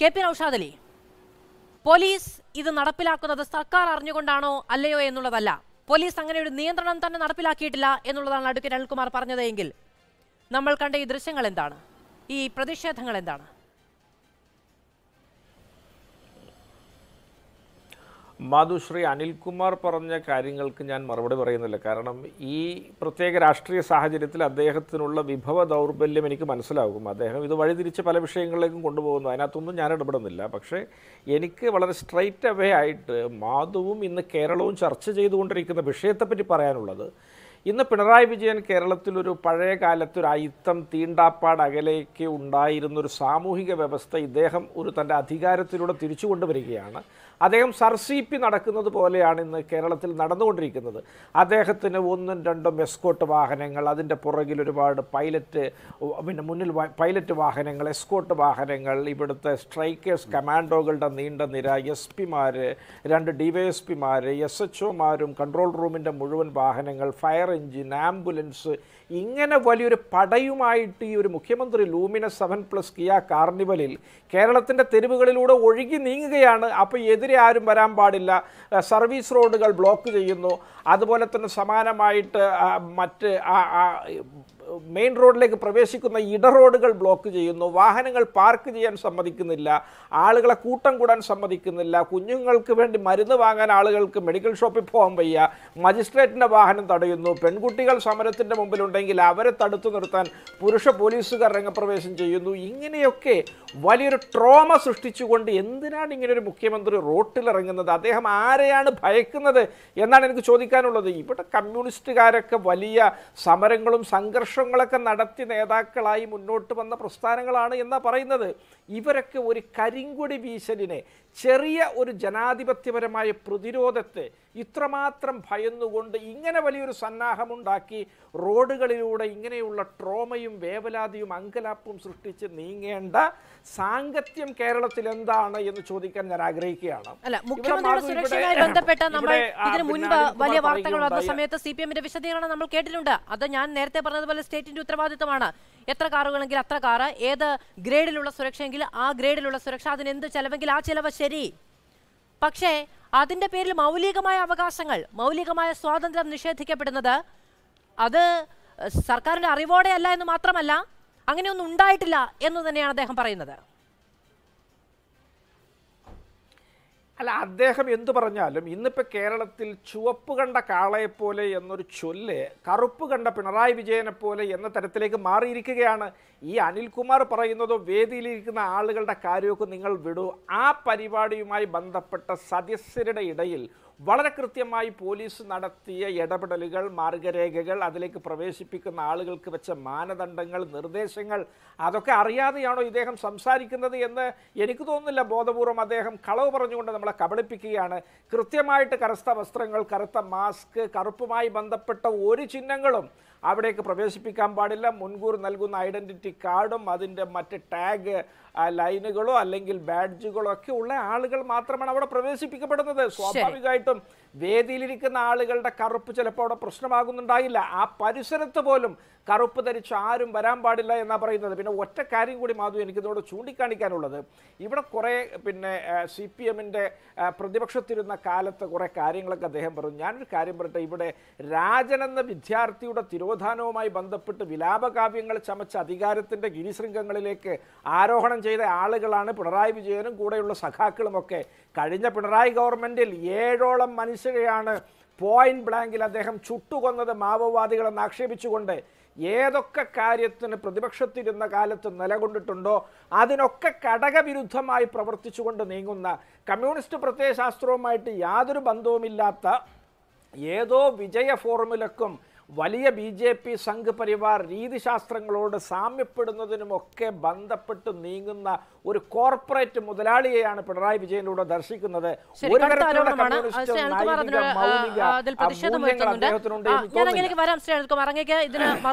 K P Naushad police ഇത് നടപ്പിലാക്കുന്നത് സർക്കാർ അറിഞ്ഞുകൊണ്ടാണോ അല്ലയോ എന്നുള്ളതല്ല പോലീസ് അങ്ങനെ ഒരു നിയന്ത്രണം തന്നെ നടപ്പിലാക്കിയിട്ടില്ല എന്നുള്ളതാണ് അടുക്കി അനിൽകുമാർ പറഞ്ഞതെങ്കിൽ നമ്മൾ കണ്ട ഈ ദൃശ്യങ്ങൾ എന്താണ് ഈ പ്രതിഷേധങ്ങൾ എന്താണ് മാധുശ്രീ അനിൽകുമാർ പറഞ്ഞ കാര്യങ്ങൾക്ക് ഞാൻ മറുപടി പറയുന്നില്ല കാരണം ഈ പ്രത്യേക രാഷ്ട്രീയ സാഹചര്യത്തിൽ അദ്ദേഹത്തിനുള്ള വിഭവ ദൗർബല്യം എനിക്ക് മനസ്സിലാകും അദ്ദേഹം ഇത് വഴിതിരിച്ച് പല വിഷയങ്ങളിലേക്കും കൊണ്ടുപോകുന്നു അതിനകത്തൊന്നും ഞാൻ ഇടപെടുന്നില്ല പക്ഷേ എനിക്ക് വളരെ സ്ട്രൈറ്റ് അവേ ആയിട്ട് മാധുവും ഇന്ന് കേരളവും ചർച്ച ചെയ്തുകൊണ്ടിരിക്കുന്ന വിഷയത്തെപ്പറ്റി പറയാനുള്ളത് ഇന്ന് പിണറായി വിജയൻ കേരളത്തിലൊരു പഴയ കാലത്തൊരു അയിത്തം തീണ്ടാപ്പാട് അകലേക്ക് ഉണ്ടായിരുന്നൊരു സാമൂഹിക വ്യവസ്ഥ ഇദ്ദേഹം ഒരു തൻ്റെ അധികാരത്തിലൂടെ തിരിച്ചു കൊണ്ടുവരികയാണ് അദ്ദേഹം സർസിപ്പി നടക്കുന്നത് പോലെയാണ് ഇന്ന് കേരളത്തിൽ നടന്നുകൊണ്ടിരിക്കുന്നത് അദ്ദേഹത്തിന് ഒന്നും രണ്ടും എസ്കോട്ട് വാഹനങ്ങൾ അതിൻ്റെ പുറകിൽ ഒരുപാട് പൈലറ്റ് പിന്നെ മുന്നിൽ പൈലറ്റ് വാഹനങ്ങൾ എസ്കോട്ട് വാഹനങ്ങൾ ഇവിടുത്തെ സ്ട്രൈക്കേഴ്സ് കമാൻഡോകളുടെ നീണ്ട നിര എസ് പിമാർ രണ്ട് ഡി വൈ എസ് പിമാർ എസ് എച്ച് ഒമാരും കൺട്രോൾ റൂമിൻ്റെ മുഴുവൻ വാഹനങ്ങൾ ഫയർ എഞ്ചിൻ ആംബുലൻസ് ഇങ്ങനെ വലിയൊരു പടയുമായിട്ട് ഈ ഒരു മുഖ്യമന്ത്രി ലൂമിന സെവൻ പ്ലസ് കിയ കാർണിവലിൽ കേരളത്തിൻ്റെ തെരുവുകളിലൂടെ ഒഴുകി നീങ്ങുകയാണ് അപ്പോൾ എതിരെ ആരും വരാൻ പാടില്ല സർവീസ് റോഡുകൾ ബ്ലോക്ക് ചെയ്യുന്നു അതുപോലെ തന്നെ സമാനമായിട്ട് മറ്റ് മെയിൻ റോഡിലേക്ക് പ്രവേശിക്കുന്ന ഇട റോഡുകൾ ബ്ലോക്ക് ചെയ്യുന്നു വാഹനങ്ങൾ പാർക്ക് ചെയ്യാൻ സമ്മതിക്കുന്നില്ല ആളുകളെ കൂട്ടം കൂടാൻ സമ്മതിക്കുന്നില്ല കുഞ്ഞുങ്ങൾക്ക് വേണ്ടി മരുന്ന് വാങ്ങാൻ ആളുകൾക്ക് മെഡിക്കൽ ഷോപ്പിൽ പോകാൻ വയ്യ മജിസ്ട്രേറ്റിൻ്റെ വാഹനം തടയുന്നു പെൺകുട്ടികൾ സമരത്തിൻ്റെ മുമ്പിലുണ്ടെങ്കിൽ അവരെ തടുത്തു നിർത്താൻ പുരുഷ പോലീസുകാർ രംഗപ്രവേശം ചെയ്യുന്നു ഇങ്ങനെയൊക്കെ വലിയൊരു ട്രോമ സൃഷ്ടിച്ചുകൊണ്ട് എന്തിനാണ് ഇങ്ങനൊരു മുഖ്യമന്ത്രി റോട്ടിലിറങ്ങുന്നത് അദ്ദേഹം ആരെയാണ് ഭയക്കുന്നത് എന്നാണ് എനിക്ക് ചോദിക്കാനുള്ളത് ഇവിടെ കമ്മ്യൂണിസ്റ്റുകാരൊക്കെ വലിയ സമരങ്ങളും സംഘർഷ ആഘോഷങ്ങളൊക്കെ നടത്തി നേതാക്കളായി മുന്നോട്ട് വന്ന പ്രസ്ഥാനങ്ങളാണ് എന്നാണ് പറയുന്നത് ഇവരൊക്കെ ഒരു കരിങ്കൊടി വീശലിനെ ചെറിയ ഒരു ജനാധിപത്യപരമായ പ്രതിരോധത്തെ ഇത്രമാത്രം ഭയന്നുകൊണ്ട് ഇങ്ങനെ വലിയൊരു സന്നാഹമുണ്ടാക്കി റോഡുകളിലൂടെ ഇങ്ങനെയുള്ള ട്രോമയും വേവലാതിയും അങ്കലാപ്പും സൃഷ്ടിച്ച് നീങ്ങേണ്ട സാങ്കത്യം കേരളത്തിൽ എന്താണ് എന്ന് ചോദിക്കാൻ ഞാൻ ആഗ്രഹിക്കുകയാണ് അല്ല ബന്ധപ്പെട്ട നമ്മൾ ഇതിനു മുൻപ് വലിയ വാർത്തകൾ വന്ന സമയത്ത് സി പി എമ്മിന്റെ വിശദീകരണം നമ്മൾ കേട്ടിട്ടുണ്ട് അത് ഞാൻ നേരത്തെ പറഞ്ഞതുപോലെ സ്റ്റേറ്റിന്റെ ഉത്തരവാദിത്തമാണ് എത്ര കാറുകളെങ്കിൽ അത്ര കാറ് ഏത് ഗ്രേഡിലുള്ള സുരക്ഷയെങ്കിൽ ആ ഗ്രേഡിലുള്ള സുരക്ഷ എന്ത് ചെലവെങ്കിൽ ആ ചെലവ് ശരി പക്ഷേ അതിൻ്റെ പേരിൽ മൗലികമായ അവകാശങ്ങൾ മൗലികമായ സ്വാതന്ത്ര്യം നിഷേധിക്കപ്പെടുന്നത് അത് സർക്കാരിൻ്റെ അറിവോടെയല്ല എന്ന് മാത്രമല്ല അങ്ങനെയൊന്നും ഉണ്ടായിട്ടില്ല എന്ന് തന്നെയാണ് അദ്ദേഹം പറയുന്നത് അല്ല അദ്ദേഹം എന്തു പറഞ്ഞാലും ഇന്നിപ്പോൾ കേരളത്തിൽ ചുവപ്പ് കണ്ട കാളയെപ്പോലെ എന്നൊരു ചൊല്ല് കറുപ്പ് കണ്ട പിണറായി വിജയനെ പോലെ എന്ന തരത്തിലേക്ക് മാറിയിരിക്കുകയാണ് ഈ അനിൽകുമാർ പറയുന്നതോ വേദിയിലിരിക്കുന്ന ആളുകളുടെ കാര്യമൊക്കെ നിങ്ങൾ വിടൂ ആ പരിപാടിയുമായി ബന്ധപ്പെട്ട സദസ്യരുടെ ഇടയിൽ വളരെ കൃത്യമായി പോലീസ് നടത്തിയ ഇടപെടലുകൾ മാർഗരേഖകൾ അതിലേക്ക് പ്രവേശിപ്പിക്കുന്ന ആളുകൾക്ക് വെച്ച മാനദണ്ഡങ്ങൾ നിർദ്ദേശങ്ങൾ അതൊക്കെ അറിയാതെയാണോ ഇദ്ദേഹം സംസാരിക്കുന്നത് എന്ന് എനിക്ക് തോന്നുന്നില്ല ബോധപൂർവം അദ്ദേഹം കളവ് പറഞ്ഞുകൊണ്ട് നമ്മളെ ആളുകളെ കബളിപ്പിക്കുകയാണ് കൃത്യമായിട്ട് കറുത്ത വസ്ത്രങ്ങൾ കറുത്ത മാസ്ക് കറുപ്പുമായി ബന്ധപ്പെട്ട ഒരു ചിഹ്നങ്ങളും അവിടേക്ക് പ്രവേശിപ്പിക്കാൻ പാടില്ല മുൻകൂർ നൽകുന്ന ഐഡൻറ്റിറ്റി കാർഡും അതിൻ്റെ മറ്റ് ടാഗ് ലൈനുകളോ അല്ലെങ്കിൽ ബാഡ്ജുകളോ ഒക്കെ ഉള്ള ആളുകൾ മാത്രമാണ് അവിടെ പ്രവേശിപ്പിക്കപ്പെടുന്നത് സ്വാഭാവികമായിട്ടും വേദിയിലിരിക്കുന്ന ആളുകളുടെ കറുപ്പ് ചിലപ്പോൾ അവിടെ പ്രശ്നമാകുന്നുണ്ടായില്ല ആ പരിസരത്ത് പോലും കറുപ്പ് ധരിച്ച് ആരും വരാൻ പാടില്ല എന്നാണ് പറയുന്നത് പിന്നെ ഒറ്റ കാര്യം കൂടി മാധു എനിക്കിതോട് ചൂണ്ടിക്കാണിക്കാനുള്ളത് ഇവിടെ കുറേ പിന്നെ സി പി എമ്മിൻ്റെ പ്രതിപക്ഷത്തിരുന്ന കാലത്ത് കുറേ കാര്യങ്ങളൊക്കെ അദ്ദേഹം പറഞ്ഞു ഞാനൊരു കാര്യം പറയട്ടെ ഇവിടെ രാജൻ എന്ന വിദ്യാർത്ഥിയുടെ തിരുവനന്തപുരം നവോത്ഥാനവുമായി ബന്ധപ്പെട്ട് വിലാപകാവ്യങ്ങൾ ചമച്ച അധികാരത്തിൻ്റെ ഗിരിശൃംഗങ്ങളിലേക്ക് ആരോഹണം ചെയ്ത ആളുകളാണ് പിണറായി വിജയനും കൂടെയുള്ള സഖാക്കളുമൊക്കെ കഴിഞ്ഞ പിണറായി ഗവൺമെൻറ്റിൽ ഏഴോളം മനുഷ്യരെയാണ് പോയിന്റ് ബ്ലാങ്കിൽ അദ്ദേഹം ചുട്ടുകൊന്നത് മാവോവാദികളെന്ന് ആക്ഷേപിച്ചുകൊണ്ട് ഏതൊക്കെ കാര്യത്തിന് പ്രതിപക്ഷത്തിരുന്ന കാലത്ത് നിലകൊണ്ടിട്ടുണ്ടോ അതിനൊക്കെ കടകവിരുദ്ധമായി പ്രവർത്തിച്ചുകൊണ്ട് നീങ്ങുന്ന കമ്മ്യൂണിസ്റ്റ് പ്രത്യയശാസ്ത്രവുമായിട്ട് യാതൊരു ബന്ധവുമില്ലാത്ത ഏതോ വിജയ ഫോർമുലക്കും വലിയ B J P Sangh Parivar രീതിശാസ്ത്രങ്ങളോട് സാമ്യപ്പെടുന്നതിനുമൊക്കെ ബന്ധപ്പെട്ട് നീങ്ങുന്ന ഒരു കോർപ്പറേറ്റ് മുതലാളിയെയാണ് പിണറായി വിജയനിലൂടെ ദർശിക്കുന്നത് ഒരു വരാം അങ്ങേക്ക്